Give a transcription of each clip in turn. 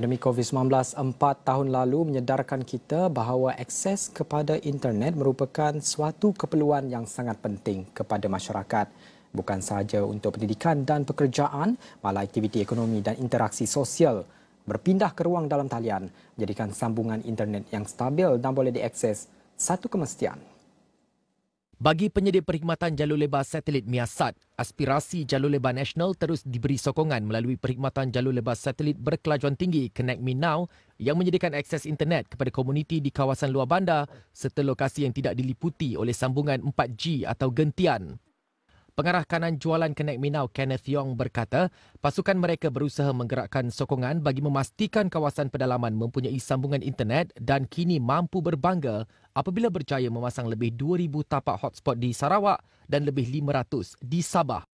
Pandemi COVID-19 empat tahun lalu menyedarkan kita bahawa akses kepada internet merupakan suatu keperluan yang sangat penting kepada masyarakat. Bukan sahaja untuk pendidikan dan pekerjaan, malah aktiviti ekonomi dan interaksi sosial berpindah ke ruang dalam talian, menjadikan sambungan internet yang stabil dan boleh diakses satu kemestian. Bagi penyedia perkhidmatan jalur lebar satelit Miasat, aspirasi jalur lebar nasional terus diberi sokongan melalui perkhidmatan jalur lebar satelit berkelajuan tinggi Connect Me Now yang menyediakan akses internet kepada komuniti di kawasan luar bandar serta lokasi yang tidak diliputi oleh sambungan 4G atau gentian. Pengarah kanan jualan Kenek Minau Kenneth Yong berkata, pasukan mereka berusaha menggerakkan sokongan bagi memastikan kawasan pedalaman mempunyai sambungan internet dan kini mampu berbangga apabila berjaya memasang lebih 2,000 tapak hotspot di Sarawak dan lebih 500 di Sabah.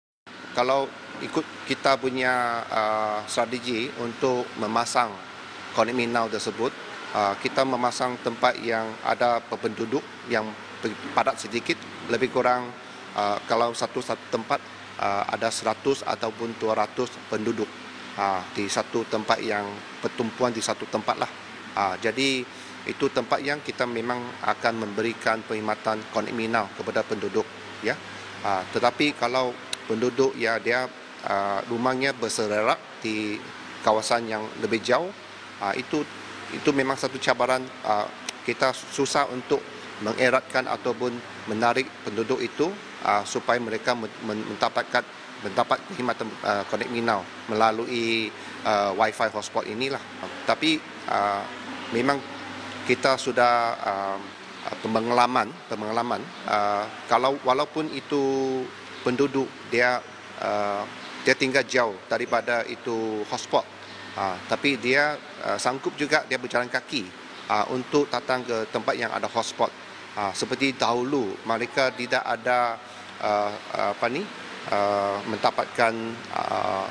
Kalau ikut kita punya uh, strategi untuk memasang Kenek Minau tersebut, uh, kita memasang tempat yang ada penduduk yang padat sedikit, lebih kurang Ah, kalau satu, satu tempat uh, ada 100 ataupun 200 penduduk uh, di satu tempat yang pertumpuan di satu tempat lah. Uh, jadi itu tempat yang kita memang akan memberikan perkhidmatan konminal kepada penduduk ya. Uh, tetapi kalau penduduk ya dia uh, rumahnya berserak di kawasan yang lebih jauh uh, itu itu memang satu cabaran uh, kita susah untuk mengeratkan ataupun menarik penduduk itu uh, supaya mereka mendapatkan mendapat perkhidmatan uh, Connect Me Now melalui uh, Wi-Fi hotspot inilah. Tapi uh, memang kita sudah um, uh, pengalaman pengalaman uh, kalau walaupun itu penduduk dia uh, dia tinggal jauh daripada itu hotspot uh, tapi dia uh, sanggup juga dia berjalan kaki uh, untuk datang ke tempat yang ada hotspot ha, seperti dahulu mereka tidak ada uh, apa ni uh, mendapatkan uh,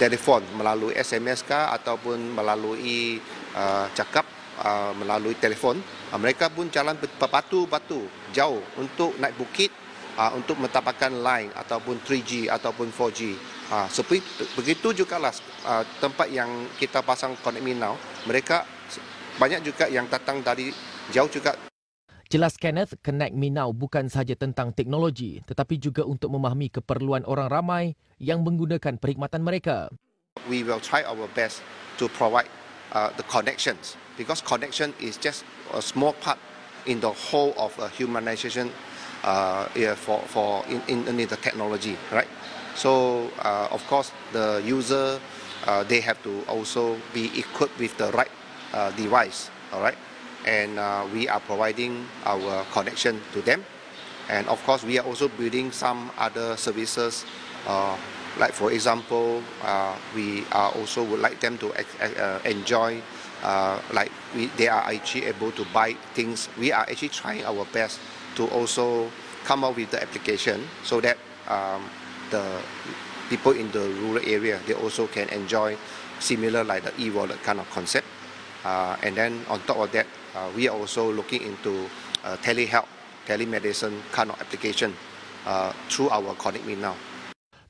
telefon melalui SMS ke ataupun melalui uh, cakap uh, melalui telefon uh, mereka pun jalan berpatu batu jauh untuk naik bukit uh, untuk mendapatkan line ataupun 3G ataupun 4G Ha, seperti begitu juga lah ha, tempat yang kita pasang connect me now mereka banyak juga yang datang dari jauh juga Jelas Kenneth, Connect Me Now bukan sahaja tentang teknologi tetapi juga untuk memahami keperluan orang ramai yang menggunakan perkhidmatan mereka. We will try our best to provide uh, the connections because connection is just a small part in the whole of a humanization uh, for for in, in, in the technology, right? So uh, of course the user uh, they have to also be equipped with the right uh, device, all right? and uh, we are providing our connection to them. And of course, we are also building some other services, uh, like for example, uh, we are also would like them to uh, enjoy, uh, like we, they are actually able to buy things. We are actually trying our best to also come up with the application so that um, the people in the rural area they also can enjoy similar like the e-wallet kind of concept. Uh, and then on top of that, uh, we are also looking into uh, telehealth, telemedicine kind of application uh, through our Connect Me Now.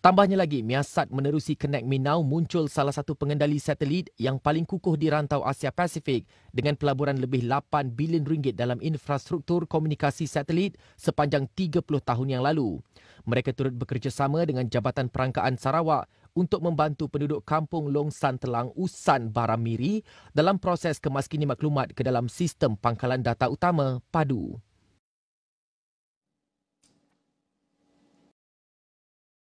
Tambahnya lagi, miasat menerusi Connect Me Now muncul salah satu pengendali satelit yang paling kukuh di rantau Asia Pasifik dengan pelaburan lebih 8 bilion ringgit dalam infrastruktur komunikasi satelit sepanjang 30 tahun yang lalu. Mereka turut bekerjasama dengan Jabatan Perangkaan Sarawak untuk membantu penduduk kampung Longsan Telang Usan Baramiri dalam proses kemaskini maklumat ke dalam sistem pangkalan data utama PADU.